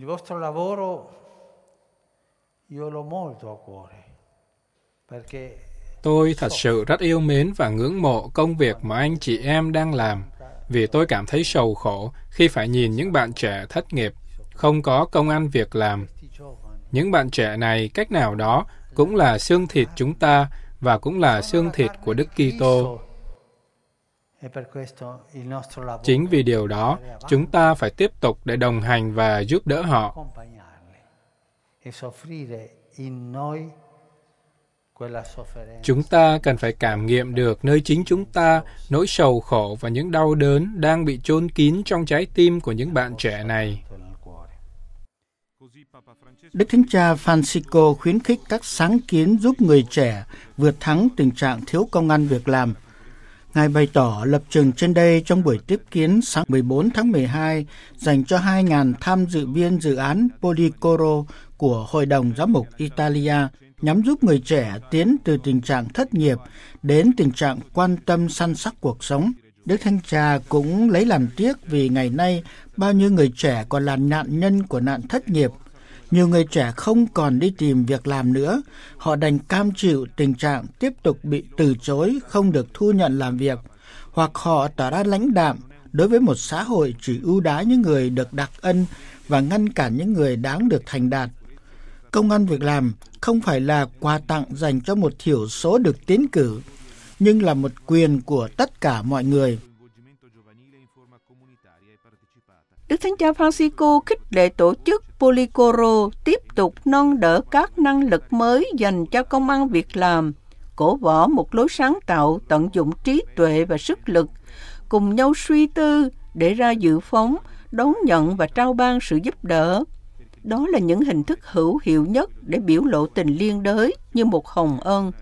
Il vostro lavoro io lo molto a cuore perché Tôi thật sự rất yêu mến và ngưỡng mộ công việc mà anh chị em đang làm vì tôi cảm thấy sầu khổ khi phải nhìn những bạn trẻ thất nghiệp, không có công ăn việc làm. Những bạn trẻ này cách nào đó cũng là xương thịt chúng ta và cũng là xương thịt của Đức Kitô chính vì điều đó chúng ta phải tiếp tục để đồng hành và giúp đỡ họ e chúng ta cần phải cảm nghiệm được nơi chính chúng ta nỗi sầu khổ và những đau đớn đang bị chôn kín trong trái tim của những bạn trẻ này Đức Thánh Cha Francisco khuyến khích các sáng kiến giúp người trẻ vượt thắng tình trạng thiếu công ăn việc làm – Ngài bày tỏ lập trường trên đây trong buổi tiếp kiến sáng 14 tháng 12 dành cho 2.000 tham dự viên dự án Policoro của Hội đồng Giám mục Italia nhằm giúp người trẻ tiến từ tình trạng thất nghiệp đến tình trạng quan tâm săn sắc cuộc sống. Đức Thanh Trà cũng lấy làm tiếc vì ngày nay bao nhiêu người trẻ còn là nạn nhân của nạn thất nghiệp nhiều người trẻ không còn đi tìm việc làm nữa. Họ đành cam chịu tình trạng tiếp tục bị từ chối, không được thu nhận làm việc, hoặc họ tỏ ra lãnh đạm đối với một xã hội chỉ ưu đãi những người được đặc ân và ngăn cản những người đáng được thành đạt. Công an việc làm không phải là quà tặng dành cho một thiểu số được tiến cử, nhưng là một quyền của tất cả mọi người. Đức Thánh Cha Francisco khích lệ tổ chức Policoro tiếp tục nâng đỡ các năng lực mới dành cho công ăn việc làm, cổ võ một lối sáng tạo tận dụng trí tuệ và sức lực, cùng nhau suy tư để ra dự phóng, đón nhận và trao ban sự giúp đỡ. Đó là những hình thức hữu hiệu nhất để biểu lộ tình liên đới như một hồng ân.